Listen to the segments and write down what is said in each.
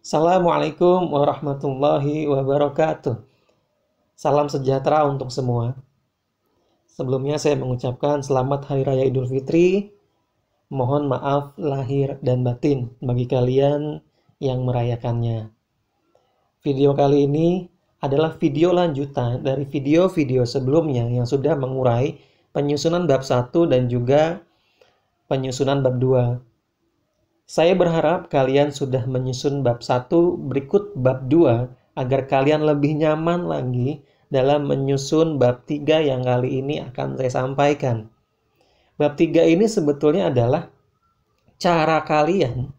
Assalamualaikum warahmatullahi wabarakatuh. Salam sejahtera untuk semua. Sebelumnya saya mengucapkan selamat Hari Raya Idul Fitri. Mohon maaf lahir dan batin bagi kalian yang merayakannya. Video kali ini adalah video lanjutan dari video-video sebelumnya yang sudah mengurai penyusunan bab 1 dan juga penyusunan bab 2 saya berharap kalian sudah menyusun bab 1 berikut bab 2 agar kalian lebih nyaman lagi dalam menyusun bab 3 yang kali ini akan saya sampaikan. Bab 3 ini sebetulnya adalah cara kalian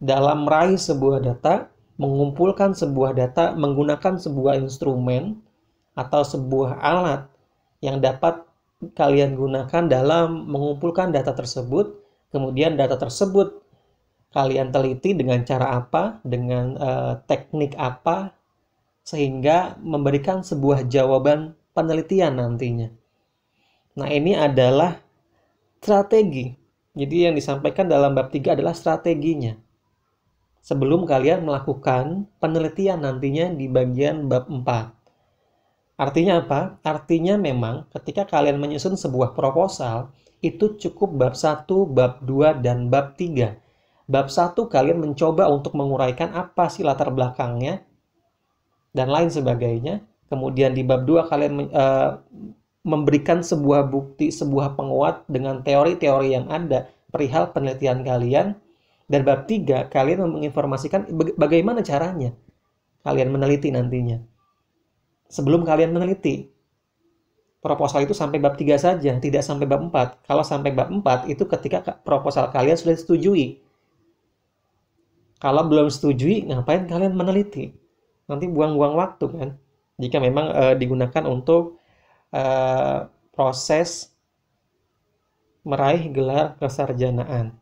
dalam meraih sebuah data, mengumpulkan sebuah data menggunakan sebuah instrumen atau sebuah alat yang dapat kalian gunakan dalam mengumpulkan data tersebut, kemudian data tersebut kalian teliti dengan cara apa, dengan uh, teknik apa, sehingga memberikan sebuah jawaban penelitian nantinya. Nah, ini adalah strategi. Jadi yang disampaikan dalam bab 3 adalah strateginya. Sebelum kalian melakukan penelitian nantinya di bagian bab 4. Artinya apa? Artinya memang ketika kalian menyusun sebuah proposal, itu cukup bab 1, bab 2, dan bab 3 Bab satu kalian mencoba untuk menguraikan apa sih latar belakangnya dan lain sebagainya. Kemudian di bab dua kalian uh, memberikan sebuah bukti, sebuah penguat dengan teori-teori yang ada perihal penelitian kalian. Dan bab tiga kalian menginformasikan bagaimana caranya kalian meneliti nantinya. Sebelum kalian meneliti, proposal itu sampai bab tiga saja, tidak sampai bab empat. Kalau sampai bab empat itu ketika proposal kalian sudah disetujui kalau belum setujui, ngapain kalian meneliti? Nanti buang-buang waktu kan. Jika memang e, digunakan untuk e, proses meraih gelar kesarjanaan.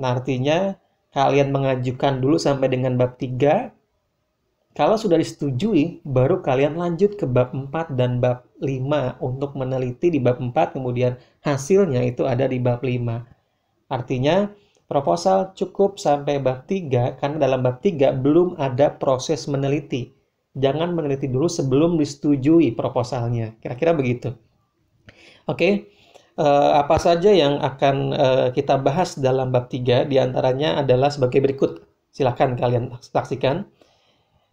Nah, artinya kalian mengajukan dulu sampai dengan bab 3. Kalau sudah disetujui, baru kalian lanjut ke bab 4 dan bab 5 untuk meneliti di bab 4, kemudian hasilnya itu ada di bab 5. Artinya, Proposal cukup sampai bab 3 karena dalam bab 3 belum ada proses meneliti. Jangan meneliti dulu sebelum disetujui proposalnya. Kira-kira begitu. Oke, Uh, apa saja yang akan uh, kita bahas dalam bab 3 diantaranya adalah sebagai berikut. Silahkan kalian saksikan.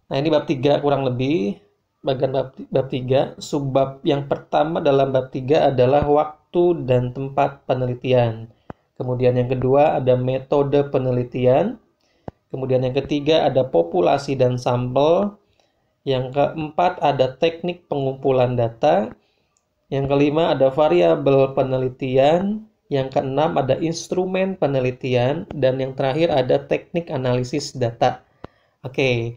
Nah ini bab 3 kurang lebih. Bagian bab, bab 3, subbab yang pertama dalam bab 3 adalah waktu dan tempat penelitian. Kemudian yang kedua ada metode penelitian. Kemudian yang ketiga ada populasi dan sampel. Yang keempat ada teknik pengumpulan data. Yang kelima ada variabel penelitian. Yang keenam ada instrumen penelitian. Dan yang terakhir ada teknik analisis data. Oke,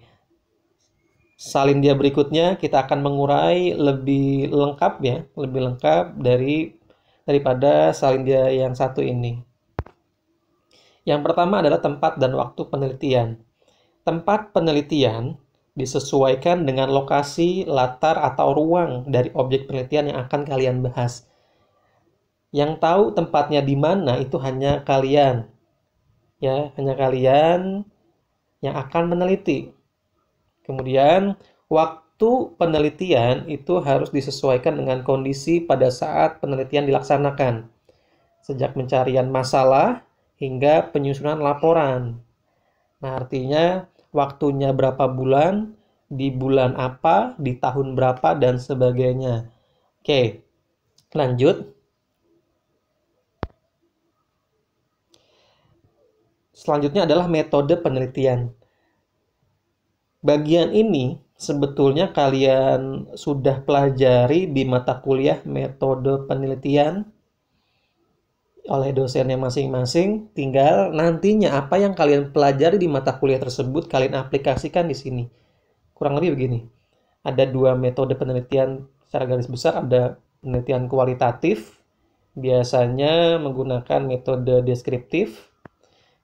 salin dia berikutnya kita akan mengurai lebih lengkap ya, lebih lengkap dari daripada salin dia yang satu ini. Yang pertama adalah tempat dan waktu penelitian. Tempat penelitian disesuaikan dengan lokasi, latar, atau ruang dari objek penelitian yang akan kalian bahas. Yang tahu tempatnya di mana itu hanya kalian. Ya, hanya kalian yang akan meneliti. Kemudian, waktu penelitian itu harus disesuaikan dengan kondisi pada saat penelitian dilaksanakan. Sejak pencarian masalah hingga penyusunan laporan. Nah, artinya waktunya berapa bulan, di bulan apa, di tahun berapa, dan sebagainya. Oke, lanjut. Selanjutnya adalah metode penelitian. Bagian ini sebetulnya kalian sudah pelajari di mata kuliah metode penelitian oleh dosennya masing-masing, tinggal nantinya apa yang kalian pelajari di mata kuliah tersebut kalian aplikasikan di sini. Kurang lebih begini. Ada dua metode penelitian secara garis besar, ada penelitian kualitatif biasanya menggunakan metode deskriptif.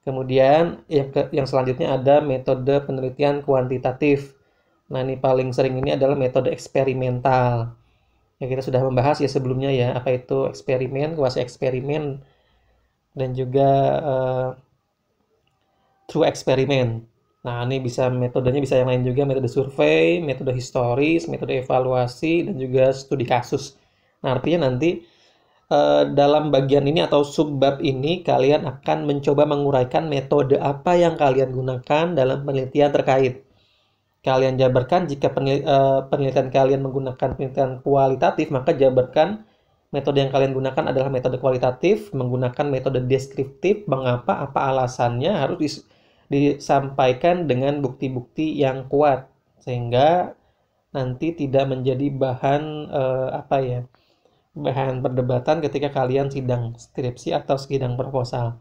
Kemudian yang ke, yang selanjutnya ada metode penelitian kuantitatif. Nah, ini paling sering ini adalah metode eksperimental. Ya kita sudah membahas ya sebelumnya ya apa itu eksperimen, kuasa eksperimen dan juga uh, through eksperimen. Nah, ini bisa metodenya bisa yang lain juga, metode survei, metode historis, metode evaluasi, dan juga studi kasus. Nah, artinya nanti uh, dalam bagian ini atau subbab ini kalian akan mencoba menguraikan metode apa yang kalian gunakan dalam penelitian terkait. Kalian jabarkan jika eh, penelitian kalian menggunakan penelitian kualitatif, maka jabarkan metode yang kalian gunakan adalah metode kualitatif, menggunakan metode deskriptif, mengapa, apa alasannya harus disampaikan dengan bukti-bukti yang kuat sehingga nanti tidak menjadi bahan eh, apa ya bahan perdebatan ketika kalian sidang skripsi atau sidang proposal.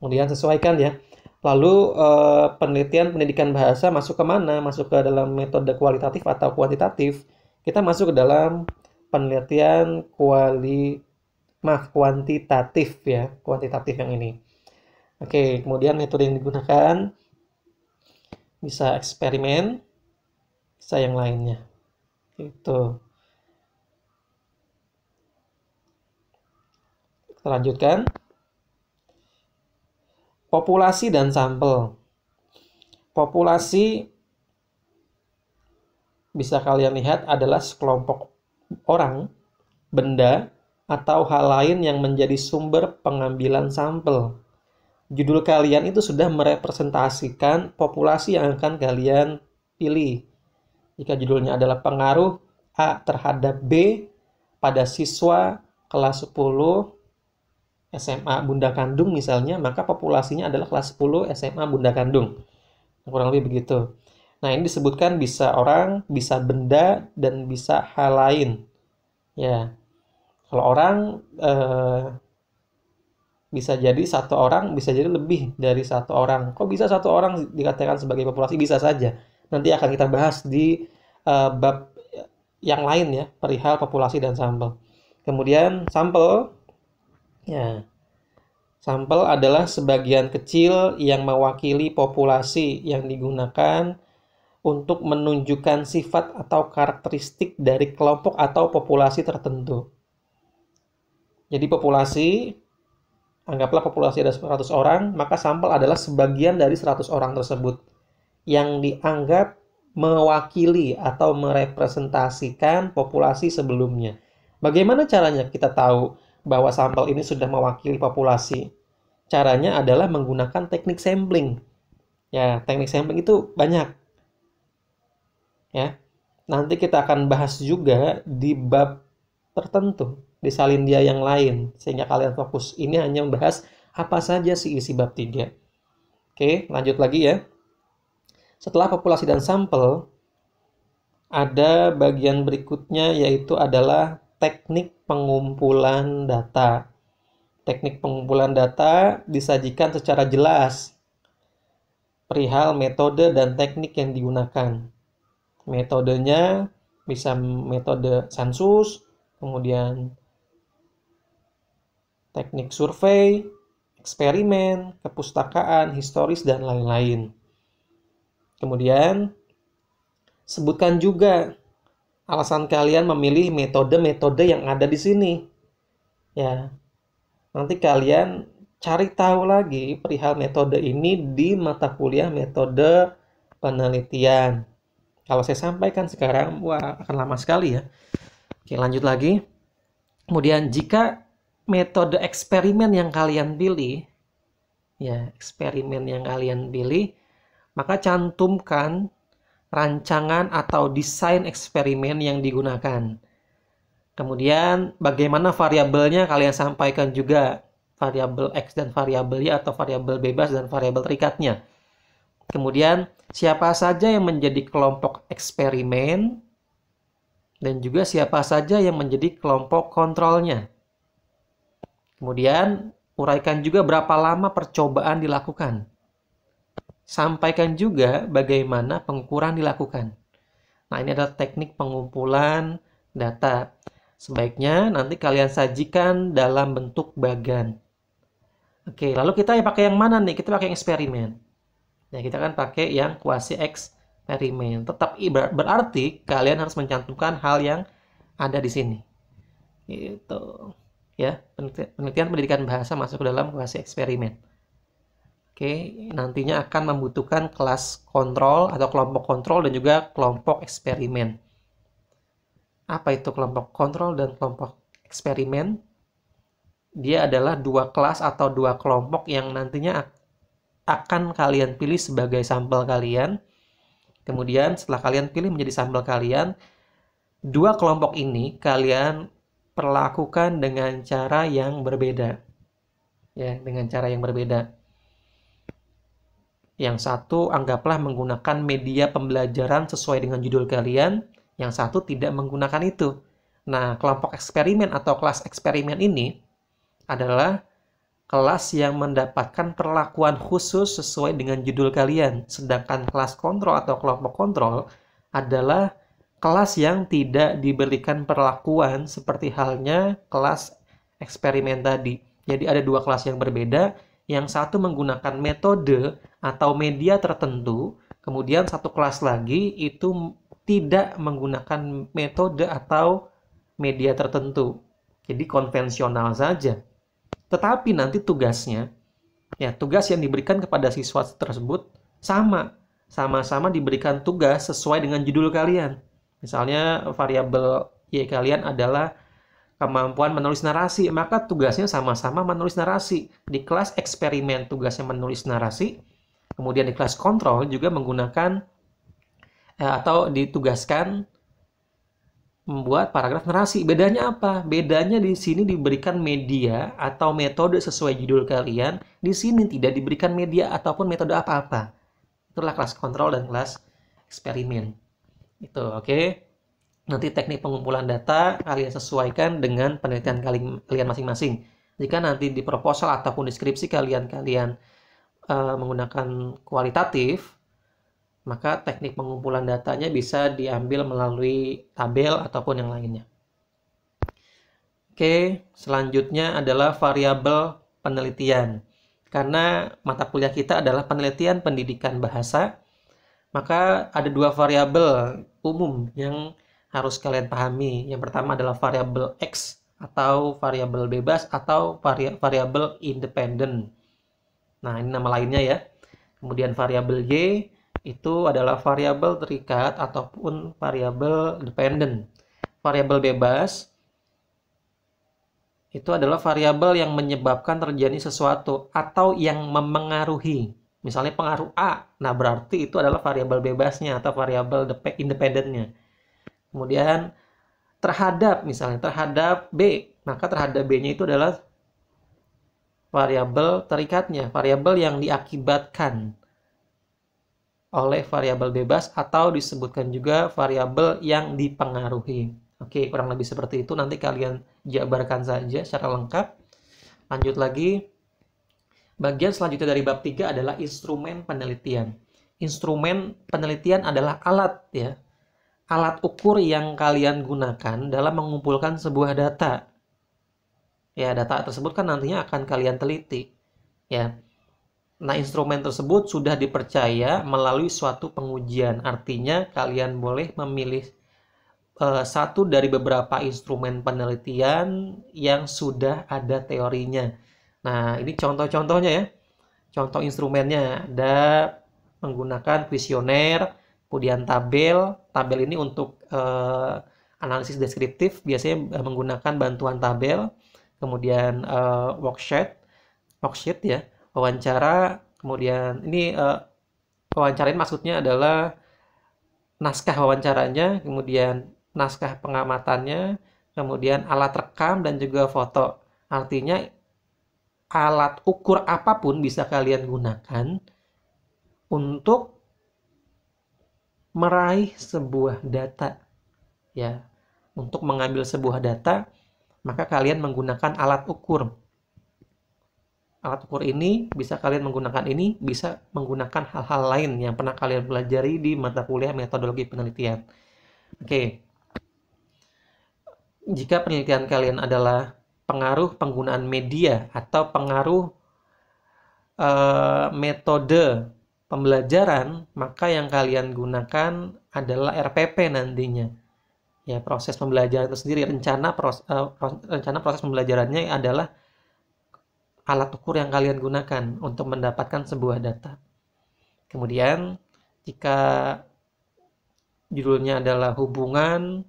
Kemudian sesuaikan ya. Lalu eh, penelitian pendidikan bahasa masuk ke mana? Masuk ke dalam metode kualitatif atau kuantitatif? Kita masuk ke dalam penelitian kuali maaf kuantitatif ya kuantitatif yang ini oke kemudian metode yang digunakan bisa eksperimen bisa yang lainnya itu kita lanjutkan populasi dan sampel populasi bisa kalian lihat adalah sekelompok orang, benda, atau hal lain yang menjadi sumber pengambilan sampel. Judul kalian itu sudah merepresentasikan populasi yang akan kalian pilih. Jika judulnya adalah pengaruh A terhadap B pada siswa kelas 10 SMA Bunda Kandung misalnya, maka populasinya adalah kelas 10 SMA Bunda Kandung. Kurang lebih begitu. Nah, ini disebutkan bisa orang, bisa benda, dan bisa hal lain. Ya, kalau orang eh, bisa jadi satu orang, bisa jadi lebih dari satu orang. Kok bisa satu orang dikatakan sebagai populasi? Bisa saja. Nanti akan kita bahas di eh, bab yang lain ya, perihal populasi dan sampel. Kemudian sampel, ya, Sampel adalah sebagian kecil yang mewakili populasi yang digunakan untuk menunjukkan sifat atau karakteristik dari kelompok atau populasi tertentu. Jadi populasi, anggaplah populasi ada 100 orang, maka sampel adalah sebagian dari 100 orang tersebut yang dianggap mewakili atau merepresentasikan populasi sebelumnya. Bagaimana caranya kita tahu bahwa sampel ini sudah mewakili populasi? Caranya adalah menggunakan teknik sampling. Ya, teknik sampling itu banyak ya nanti kita akan bahas juga di bab tertentu di dia yang lain sehingga kalian fokus ini hanya membahas apa saja sih isi bab 3 oke lanjut lagi ya setelah populasi dan sampel ada bagian berikutnya yaitu adalah teknik pengumpulan data teknik pengumpulan data disajikan secara jelas perihal metode dan teknik yang digunakan metodenya bisa metode sensus, kemudian teknik survei, eksperimen, kepustakaan, historis, dan lain-lain. Kemudian, sebutkan juga alasan kalian memilih metode-metode yang ada di sini. Ya, nanti kalian cari tahu lagi perihal metode ini di mata kuliah metode penelitian. Kalau saya sampaikan sekarang, wah akan lama sekali ya. Oke, lanjut lagi. Kemudian jika metode eksperimen yang kalian pilih, ya eksperimen yang kalian pilih, maka cantumkan rancangan atau desain eksperimen yang digunakan. Kemudian bagaimana variabelnya kalian sampaikan juga variabel X dan variabel Y atau variabel bebas dan variabel terikatnya. Kemudian siapa saja yang menjadi kelompok eksperimen dan juga siapa saja yang menjadi kelompok kontrolnya. Kemudian uraikan juga berapa lama percobaan dilakukan. Sampaikan juga bagaimana pengukuran dilakukan. Nah, ini adalah teknik pengumpulan data. Sebaiknya nanti kalian sajikan dalam bentuk bagan. Oke, lalu kita pakai yang mana nih? Kita pakai yang eksperimen. Nah, kita kan pakai yang kuasi eksperimen. Tetap berarti kalian harus mencantumkan hal yang ada di sini. Gitu. Ya, penelitian pendidikan bahasa masuk ke dalam kuasi eksperimen. Oke, nantinya akan membutuhkan kelas kontrol atau kelompok kontrol dan juga kelompok eksperimen. Apa itu kelompok kontrol dan kelompok eksperimen? Dia adalah dua kelas atau dua kelompok yang nantinya akan kalian pilih sebagai sampel kalian. Kemudian setelah kalian pilih menjadi sampel kalian, dua kelompok ini kalian perlakukan dengan cara yang berbeda. Ya, dengan cara yang berbeda. Yang satu anggaplah menggunakan media pembelajaran sesuai dengan judul kalian, yang satu tidak menggunakan itu. Nah, kelompok eksperimen atau kelas eksperimen ini adalah kelas yang mendapatkan perlakuan khusus sesuai dengan judul kalian. Sedangkan kelas kontrol atau kelompok kontrol adalah kelas yang tidak diberikan perlakuan seperti halnya kelas eksperimen tadi. Jadi ada dua kelas yang berbeda, yang satu menggunakan metode atau media tertentu, kemudian satu kelas lagi itu tidak menggunakan metode atau media tertentu. Jadi konvensional saja. Tetapi nanti tugasnya, ya tugas yang diberikan kepada siswa tersebut sama, sama-sama diberikan tugas sesuai dengan judul kalian. Misalnya variabel y kalian adalah kemampuan menulis narasi, maka tugasnya sama-sama menulis narasi. Di kelas eksperimen tugasnya menulis narasi, kemudian di kelas kontrol juga menggunakan eh, atau ditugaskan membuat paragraf narasi. Bedanya apa? Bedanya di sini diberikan media atau metode sesuai judul kalian. Di sini tidak diberikan media ataupun metode apa-apa. Itulah kelas kontrol dan kelas eksperimen. Itu, oke. Okay? Nanti teknik pengumpulan data kalian sesuaikan dengan penelitian kalian masing-masing. Jika nanti di proposal ataupun deskripsi kalian kalian uh, eh, menggunakan kualitatif, maka teknik pengumpulan datanya bisa diambil melalui tabel ataupun yang lainnya. Oke, selanjutnya adalah variabel penelitian. Karena mata kuliah kita adalah penelitian pendidikan bahasa, maka ada dua variabel umum yang harus kalian pahami. Yang pertama adalah variabel x atau variabel bebas atau vari variabel independen. Nah, ini nama lainnya ya. Kemudian variabel y itu adalah variabel terikat ataupun variabel dependent. Variabel bebas itu adalah variabel yang menyebabkan terjadi sesuatu atau yang memengaruhi. Misalnya pengaruh A, nah berarti itu adalah variabel bebasnya atau variabel independennya. Kemudian terhadap misalnya terhadap B, maka terhadap B-nya itu adalah variabel terikatnya, variabel yang diakibatkan oleh variabel bebas atau disebutkan juga variabel yang dipengaruhi. Oke, kurang lebih seperti itu. Nanti kalian jabarkan saja secara lengkap. Lanjut lagi. Bagian selanjutnya dari bab 3 adalah instrumen penelitian. Instrumen penelitian adalah alat ya. Alat ukur yang kalian gunakan dalam mengumpulkan sebuah data. Ya, data tersebut kan nantinya akan kalian teliti. Ya. Nah, instrumen tersebut sudah dipercaya melalui suatu pengujian. Artinya, kalian boleh memilih uh, satu dari beberapa instrumen penelitian yang sudah ada teorinya. Nah, ini contoh-contohnya ya. Contoh instrumennya ada menggunakan kuesioner kemudian tabel. Tabel ini untuk uh, analisis deskriptif biasanya eh, menggunakan bantuan tabel, kemudian uh, worksheet, worksheet ya wawancara kemudian ini uh, wawancarain maksudnya adalah naskah wawancaranya kemudian naskah pengamatannya kemudian alat rekam dan juga foto artinya alat ukur apapun bisa kalian gunakan untuk meraih sebuah data ya untuk mengambil sebuah data maka kalian menggunakan alat ukur alat ukur ini, bisa kalian menggunakan ini, bisa menggunakan hal-hal lain yang pernah kalian pelajari di mata kuliah metodologi penelitian. Oke. Jika penelitian kalian adalah pengaruh penggunaan media atau pengaruh uh, metode pembelajaran, maka yang kalian gunakan adalah RPP nantinya. Ya, proses pembelajaran itu sendiri rencana eh, pros, rencana proses pembelajarannya adalah alat ukur yang kalian gunakan untuk mendapatkan sebuah data. Kemudian, jika judulnya adalah hubungan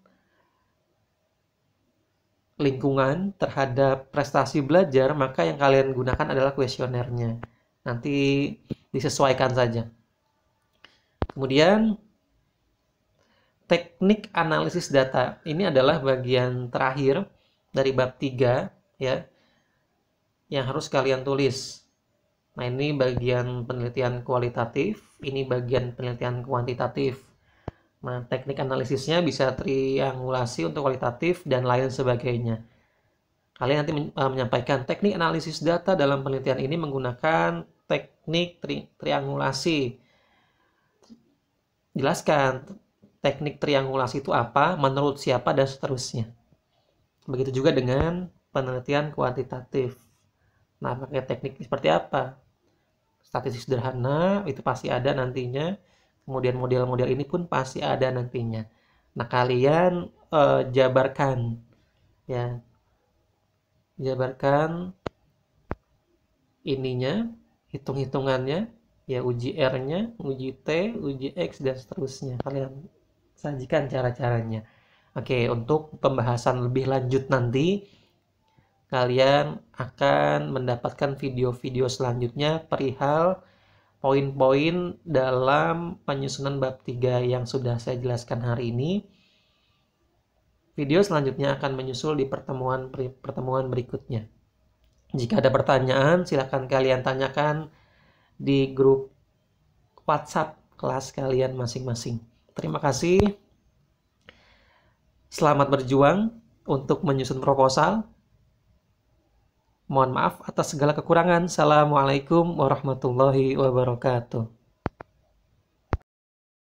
lingkungan terhadap prestasi belajar, maka yang kalian gunakan adalah kuesionernya. Nanti disesuaikan saja. Kemudian teknik analisis data. Ini adalah bagian terakhir dari bab 3 ya yang harus kalian tulis. Nah, ini bagian penelitian kualitatif, ini bagian penelitian kuantitatif. Nah, teknik analisisnya bisa triangulasi untuk kualitatif dan lain sebagainya. Kalian nanti eh, menyampaikan teknik analisis data dalam penelitian ini menggunakan teknik tri triangulasi. Jelaskan teknik triangulasi itu apa, menurut siapa, dan seterusnya. Begitu juga dengan penelitian kuantitatif. Nah, pakai teknik seperti apa? Statistik sederhana itu pasti ada nantinya. Kemudian model-model ini pun pasti ada nantinya. Nah, kalian eh, jabarkan ya. Jabarkan ininya, hitung-hitungannya, ya uji R-nya, uji T, uji X dan seterusnya. Kalian sajikan cara-caranya. Oke, untuk pembahasan lebih lanjut nanti kalian akan mendapatkan video-video selanjutnya perihal poin-poin dalam penyusunan bab 3 yang sudah saya jelaskan hari ini. Video selanjutnya akan menyusul di pertemuan pertemuan berikutnya. Jika ada pertanyaan, silakan kalian tanyakan di grup WhatsApp kelas kalian masing-masing. Terima kasih. Selamat berjuang untuk menyusun proposal. Mohon maaf atas segala kekurangan. Assalamualaikum warahmatullahi wabarakatuh.